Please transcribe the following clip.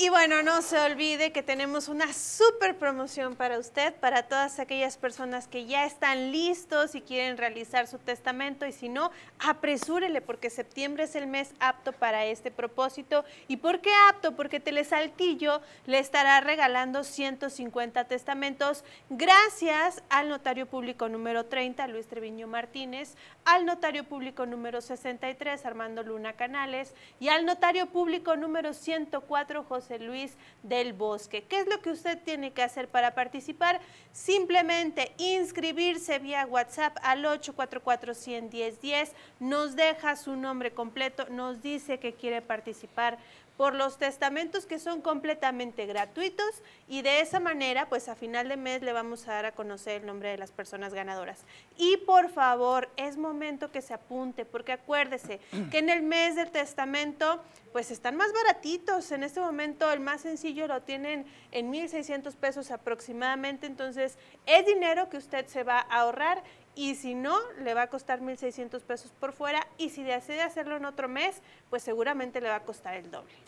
Y bueno, no se olvide que tenemos una super promoción para usted, para todas aquellas personas que ya están listos y quieren realizar su testamento y si no, apresúrele porque septiembre es el mes apto para este propósito. ¿Y por qué apto? Porque Telesaltillo le estará regalando 150 testamentos gracias al notario público número 30, Luis Treviño Martínez, al notario público número 63, Armando Luna Canales, y al notario público número 104, José Luis del Bosque. ¿Qué es lo que usted tiene que hacer para participar? Simplemente inscribirse vía WhatsApp al 844 nos deja su nombre completo, nos dice que quiere participar por los testamentos que son completamente gratuitos y de esa manera, pues a final de mes le vamos a dar a conocer el nombre de las personas ganadoras. Y por favor, es momento que se apunte, porque acuérdese que en el mes del testamento pues están más baratitos. En este momento el más sencillo lo tienen en 1.600 pesos aproximadamente. Entonces es dinero que usted se va a ahorrar y si no, le va a costar 1.600 pesos por fuera y si decide hacerlo en otro mes, pues seguramente le va a costar el doble.